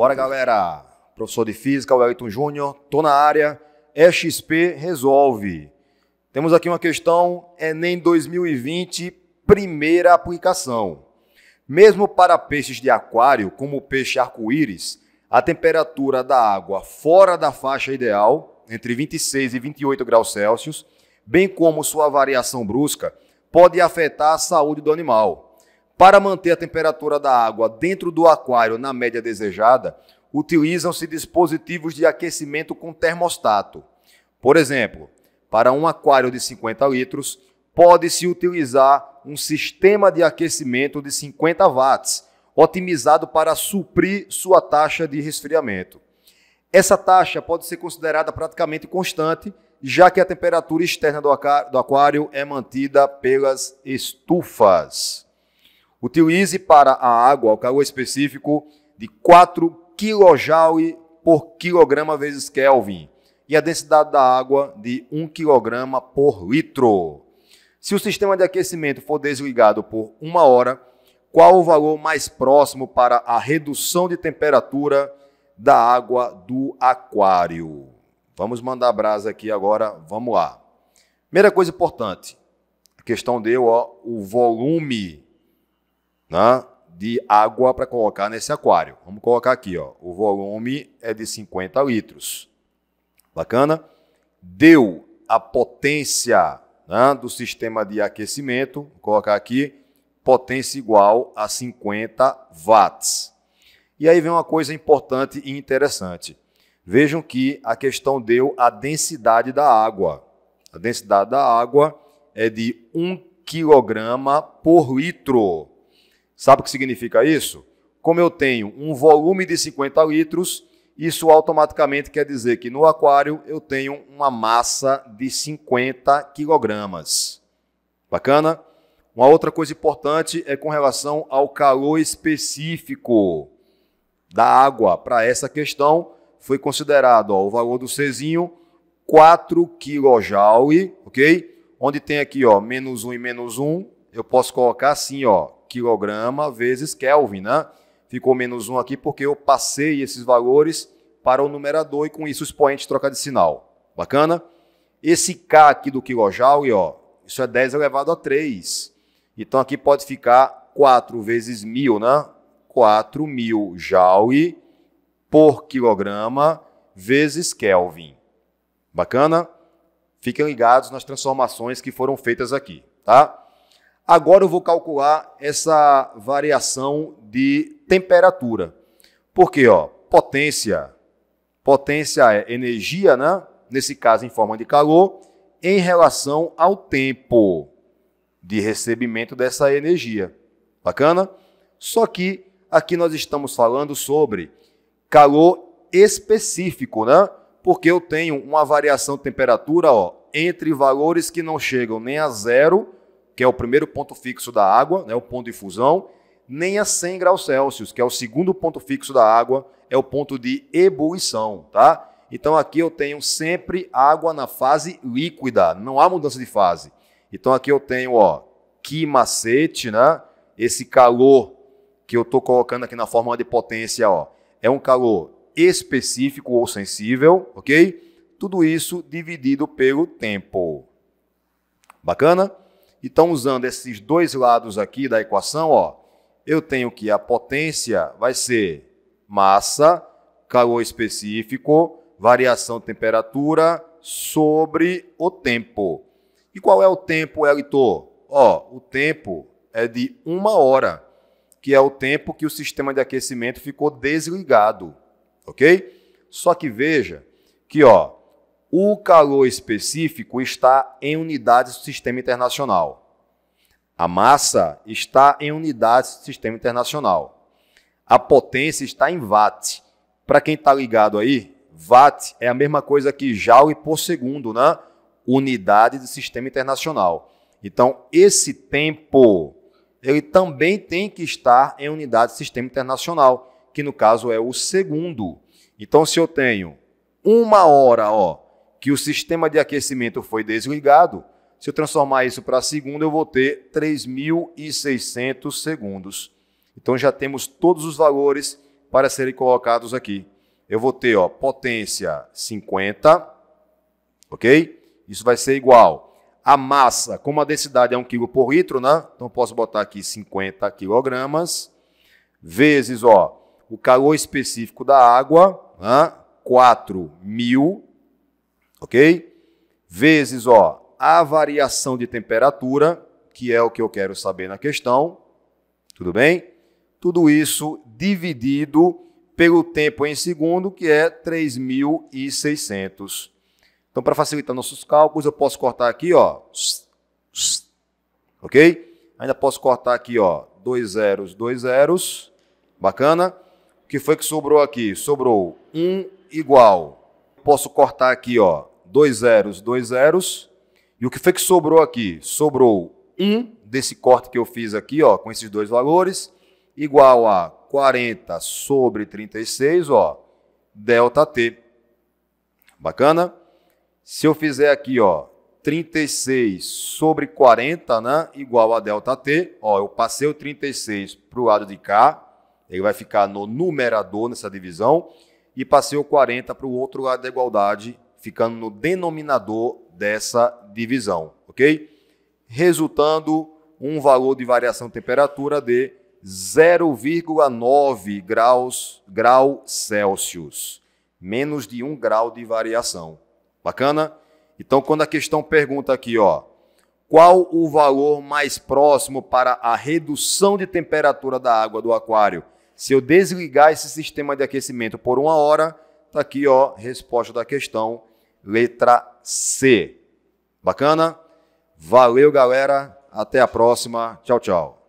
Bora, galera! Professor de Física, Wellington Júnior, tô na área, EXP Resolve. Temos aqui uma questão Enem 2020, primeira aplicação. Mesmo para peixes de aquário, como o peixe arco-íris, a temperatura da água fora da faixa ideal, entre 26 e 28 graus Celsius, bem como sua variação brusca, pode afetar a saúde do animal. Para manter a temperatura da água dentro do aquário na média desejada, utilizam-se dispositivos de aquecimento com termostato. Por exemplo, para um aquário de 50 litros, pode-se utilizar um sistema de aquecimento de 50 watts, otimizado para suprir sua taxa de resfriamento. Essa taxa pode ser considerada praticamente constante, já que a temperatura externa do aquário é mantida pelas estufas. Utilize para a água, o calor específico, de 4 kJ por quilograma vezes Kelvin e a densidade da água de 1 kg por litro. Se o sistema de aquecimento for desligado por uma hora, qual o valor mais próximo para a redução de temperatura da água do aquário? Vamos mandar brasa aqui agora, vamos lá. Primeira coisa importante, a questão deu ó, o volume né, de água para colocar nesse aquário. Vamos colocar aqui, ó, o volume é de 50 litros. Bacana? Deu a potência né, do sistema de aquecimento, vou colocar aqui, potência igual a 50 watts. E aí vem uma coisa importante e interessante. Vejam que a questão deu a densidade da água. A densidade da água é de 1 kg por litro. Sabe o que significa isso? Como eu tenho um volume de 50 litros, isso automaticamente quer dizer que no aquário eu tenho uma massa de 50 quilogramas. Bacana? Uma outra coisa importante é com relação ao calor específico da água. Para essa questão, foi considerado ó, o valor do Czinho 4 kJ, ok? Onde tem aqui ó, menos 1 e menos 1, eu posso colocar assim, ó, quilograma vezes Kelvin, né? Ficou menos 1 aqui porque eu passei esses valores para o numerador e com isso o expoente troca de sinal. Bacana? Esse K aqui do quilojoule, ó, isso é 10 elevado a 3. Então aqui pode ficar 4 vezes 1.000, né? 4.000 mil joule por quilograma vezes Kelvin. Bacana? Fiquem ligados nas transformações que foram feitas aqui, tá? Agora eu vou calcular essa variação de temperatura. Porque, ó, potência, potência é energia, né? Nesse caso, em forma de calor, em relação ao tempo de recebimento dessa energia. Bacana? Só que aqui nós estamos falando sobre calor específico, né? Porque eu tenho uma variação de temperatura ó, entre valores que não chegam nem a zero que é o primeiro ponto fixo da água, né, o ponto de fusão, nem a 100 graus Celsius, que é o segundo ponto fixo da água, é o ponto de ebulição, tá? Então aqui eu tenho sempre água na fase líquida, não há mudança de fase. Então aqui eu tenho, ó, que macete, né? Esse calor que eu estou colocando aqui na fórmula de potência, ó, é um calor específico ou sensível, ok? Tudo isso dividido pelo tempo. Bacana? estão usando esses dois lados aqui da equação, ó. Eu tenho que a potência vai ser massa, calor específico, variação de temperatura sobre o tempo. E qual é o tempo, Elitor? Ó, o tempo é de uma hora, que é o tempo que o sistema de aquecimento ficou desligado, ok? Só que veja que, ó, o calor específico está em unidades do sistema internacional. A massa está em unidades do sistema internacional. A potência está em watt. Para quem está ligado aí, watt é a mesma coisa que joule por segundo, né? Unidade do sistema internacional. Então, esse tempo, ele também tem que estar em unidade do sistema internacional, que no caso é o segundo. Então, se eu tenho uma hora, ó, que o sistema de aquecimento foi desligado, se eu transformar isso para segundo, eu vou ter 3.600 segundos. Então já temos todos os valores para serem colocados aqui. Eu vou ter ó, potência 50, ok? Isso vai ser igual a massa, como a densidade é 1 kg por litro, né? Então eu posso botar aqui 50 quilogramas, vezes ó, o calor específico da água, né? 4 mil ok? Vezes, ó, a variação de temperatura, que é o que eu quero saber na questão, tudo bem? Tudo isso dividido pelo tempo em segundo, que é 3.600. Então, para facilitar nossos cálculos, eu posso cortar aqui, ó, ok? Ainda posso cortar aqui, ó, dois zeros, dois zeros, bacana? O que foi que sobrou aqui? Sobrou 1 um igual, posso cortar aqui, ó, dois zeros, dois zeros. E o que foi que sobrou aqui? Sobrou 1 desse corte que eu fiz aqui, ó, com esses dois valores, igual a 40 sobre 36, ó, delta T. Bacana? Se eu fizer aqui, ó, 36 sobre 40, né, igual a delta T, ó, eu passei o 36 para o lado de cá, ele vai ficar no numerador nessa divisão, e passei o 40 para o outro lado da igualdade, ficando no denominador dessa divisão, ok? Resultando um valor de variação de temperatura de 0,9 graus grau Celsius, menos de um grau de variação. Bacana? Então, quando a questão pergunta aqui, ó, qual o valor mais próximo para a redução de temperatura da água do aquário? Se eu desligar esse sistema de aquecimento por uma hora, está aqui ó, resposta da questão letra C. Bacana? Valeu, galera. Até a próxima. Tchau, tchau.